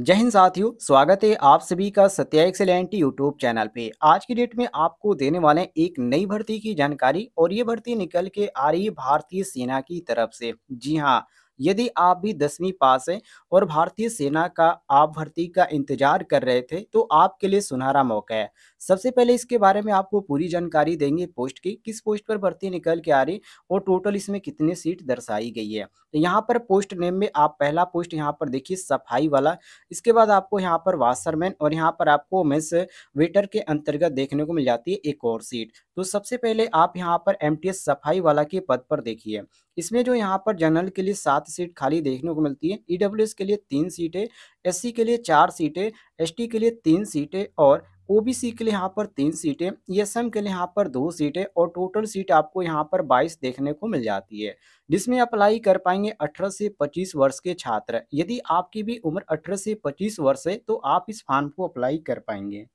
जय हिंद साथियों स्वागत है आप सभी का सत्या एक्सेलेंट यूट्यूब चैनल पे आज की डेट में आपको देने वाले एक नई भर्ती की जानकारी और ये भर्ती निकल के आ रही भारतीय सेना की तरफ से जी हाँ यदि आप भी दसवीं पास हैं और भारतीय सेना का आप भर्ती का इंतजार कर रहे थे तो आपके लिए सुनहरा मौका है सबसे पहले इसके बारे में आपको पूरी जानकारी देंगे पोस्ट की किस पोस्ट पर भर्ती निकल के आ रही और टोटल इसमें कितनी सीट दर्शाई गई है तो यहाँ पर पोस्ट नेम में आप पहला पोस्ट यहाँ पर देखिए सफाई वाला इसके बाद आपको यहाँ पर वाशरमैन और यहाँ पर आपको मेस वेटर के अंतर्गत देखने को मिल जाती है एक और सीट तो सबसे पहले आप यहाँ पर एम सफाई वाला के पद पर देखिए इसमें जो यहाँ पर जनरल के लिए सात सीट खाली देखने को मिलती है ई e के लिए तीन सीटें एस के लिए चार सीटें एस के लिए तीन सीटें और ओ के लिए यहाँ पर तीन सीटें ईएसएम e के लिए यहाँ पर दो सीटें और टोटल सीट आपको यहाँ पर 22 देखने को मिल जाती है जिसमें अप्लाई कर पाएंगे 18 से 25 वर्ष के छात्र यदि आपकी भी उम्र 18 से 25 वर्ष है तो आप इस फॉर्म को अप्लाई कर पाएंगे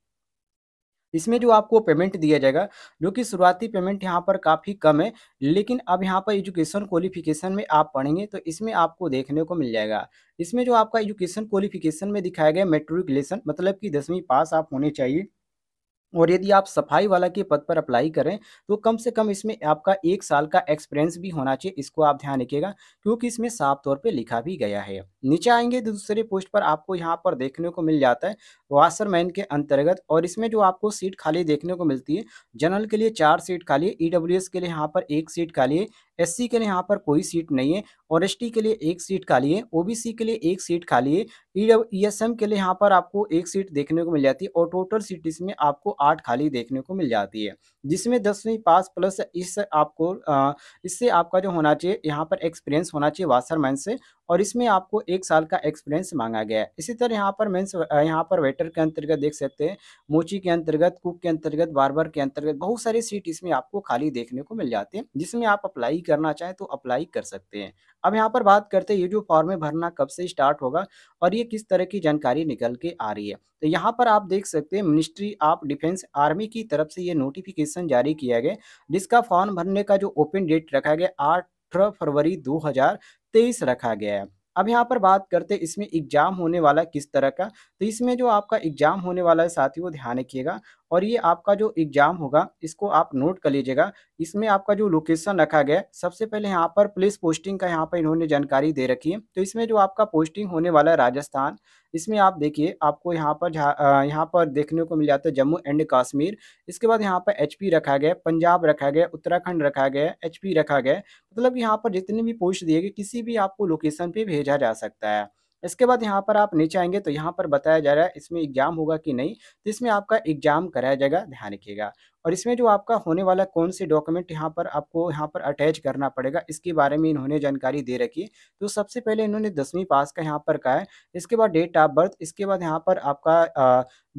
इसमें जो आपको पेमेंट दिया जाएगा जो कि शुरुआती पेमेंट यहाँ पर काफ़ी कम है लेकिन अब यहाँ पर एजुकेशन क्वालिफिकेशन में आप पढ़ेंगे तो इसमें आपको देखने को मिल जाएगा इसमें जो आपका एजुकेशन क्वालिफिकेशन में दिखाया गया मेट्रिकुलेशन मतलब कि दसवीं पास आप होने चाहिए और यदि आप सफाई वाला के पद पर अप्लाई करें तो कम से कम इसमें आपका एक साल का एक्सपीरियंस भी होना चाहिए इसको आप ध्यान रखिएगा क्योंकि इसमें साफ तौर पे लिखा भी गया है नीचे आएंगे तो दूसरे पोस्ट पर आपको यहाँ पर देखने को मिल जाता है वाशरमैन के अंतर्गत और इसमें जो आपको सीट खाली देखने को मिलती है जनरल के लिए चार सीट खाली ई के लिए यहाँ पर एक सीट खाली है एस के लिए यहाँ पर कोई सीट नहीं है और एस के लिए एक सीट खाली है ओबीसी के लिए एक सीट खाली है ई e e के लिए यहाँ पर आपको एक सीट देखने को मिल जाती है और टोटल सीट इसमें आपको आठ खाली देखने को मिल जाती है जिसमें दसवीं पास प्लस इस आपको इससे आपका जो होना चाहिए यहाँ पर एक्सपीरियंस होना चाहिए वासरमैन से और इसमें आपको एक साल का एक्सपीरियंस मांगा गया है इसी तरह यहाँ पर मेंस यहाँ पर वेटर के अंतर्गत देख सकते हैं मोची के अंतर्गत कुक के अंतर्गत बारबर के अंतर्गत बहुत सारी सीट इसमें आपको खाली देखने को मिल जाते हैं जिसमें आप अप्लाई करना चाहें तो अप्लाई कर सकते हैं अब यहाँ पर बात करते हैं ये जो फॉर्म है भरना कब से स्टार्ट होगा और ये किस तरह की जानकारी निकल के आ रही है तो यहाँ पर आप देख सकते हैं मिनिस्ट्री ऑफ डिफेंस आर्मी की तरफ से ये नोटिफिकेशन जारी किया गया जिसका फॉर्म भरने का जो ओपन डेट रखा गया आठ अठारह फरवरी तेईस रखा गया है अब यहाँ पर बात करते हैं इसमें एग्जाम होने वाला किस तरह का तो इसमें जो आपका एग्जाम होने वाला है साथी वो ध्यान रखिएगा और ये आपका जो एग्जाम होगा इसको आप नोट कर लीजिएगा इसमें आपका जो लोकेशन रखा गया सबसे पहले यहाँ पर पुलिस पोस्टिंग का यहाँ पर इन्होंने जानकारी दे रखी है तो इसमें जो आपका पोस्टिंग होने वाला है राजस्थान इसमें आप देखिए आपको यहाँ पर यहाँ पर देखने को मिल जाता है जम्मू एंड कश्मीर इसके बाद यहाँ पर एच रखा गया पंजाब रखा गया उत्तराखंड रखा गया एच रखा गया मतलब यहाँ पर जितने भी पोस्ट दिए गए किसी भी आपको लोकेशन पर भेजा जा सकता है इसके बाद यहाँ पर आप नीचे आएंगे तो यहाँ पर बताया जा रहा है इसमें एग्जाम होगा कि नहीं तो इसमें आपका एग्जाम कराया जाएगा ध्यान रखिएगा और इसमें जो आपका होने वाला कौन से डॉक्यूमेंट यहाँ पर आपको यहाँ पर अटैच करना पड़ेगा इसके बारे में इन्होंने जानकारी दे रखी है तो सबसे पहले इन्होंने दसवीं पास का यहाँ पर कहा है इसके बाद डेट ऑफ बर्थ इसके बाद यहाँ पर आपका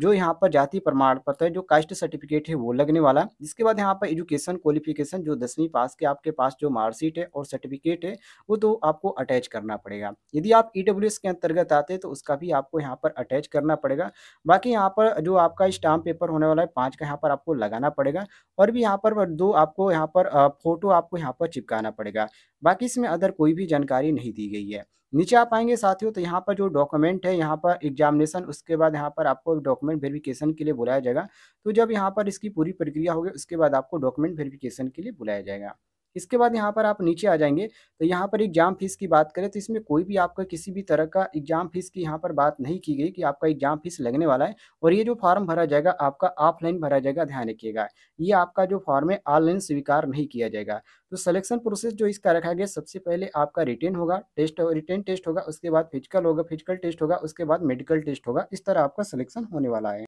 जो यहाँ पर जाति प्रमाण पत्र है जो कास्ट सर्टिफिकेट है वो लगने वाला इसके बाद यहाँ पर एजुकेशन क्वालिफिकेशन जो दसवीं पास के आपके पास जो मार्कशीट है और सर्टिफिकेट है वो तो आपको अटैच करना पड़ेगा यदि आप ई के अंतर्गत आते हैं तो उसका भी आपको यहाँ पर अटैच करना पड़ेगा बाकी यहाँ पर जो आपका स्टाम्प पेपर होने वाला है पाँच का यहाँ पर आपको लगाना पड़ेगा और भी यहाँ पर दो आपको यहाँ पर फोटो आपको यहाँ पर चिपकाना पड़ेगा बाकी इसमें अदर कोई भी जानकारी नहीं दी गई है नीचे आप आएंगे साथियों तो यहाँ पर जो डॉक्यूमेंट है यहाँ पर एग्जामिनेशन उसके बाद यहाँ पर आपको डॉक्यूमेंट वेरिफिकेशन के लिए बुलाया जाएगा तो जब यहाँ पर इसकी पूरी प्रक्रिया होगी उसके बाद आपको डॉक्यूमेंट वेरिफिकेशन के लिए बुलाया जाएगा इसके बाद यहाँ पर आप नीचे आ जाएंगे तो यहाँ पर एग्जाम फीस की बात करें तो इसमें कोई भी आपका किसी भी तरह का एग्जाम फीस की यहाँ पर बात नहीं की गई कि आपका एग्जाम फीस लगने वाला है और ये जो फॉर्म भरा जाएगा आपका ऑफलाइन भरा जाएगा ध्यान रखिएगा ये आपका जो फॉर्म है ऑनलाइन स्वीकार नहीं किया जाएगा तो सिलेक्शन प्रोसेस जो इसका रखा गया सबसे पहले आपका रिटेन होगा टेस्ट रिटेन टेस्ट होगा उसके बाद फिजिकल होगा फिजिकल टेस्ट होगा उसके बाद मेडिकल टेस्ट होगा इस तरह आपका सिलेक्शन होने वाला है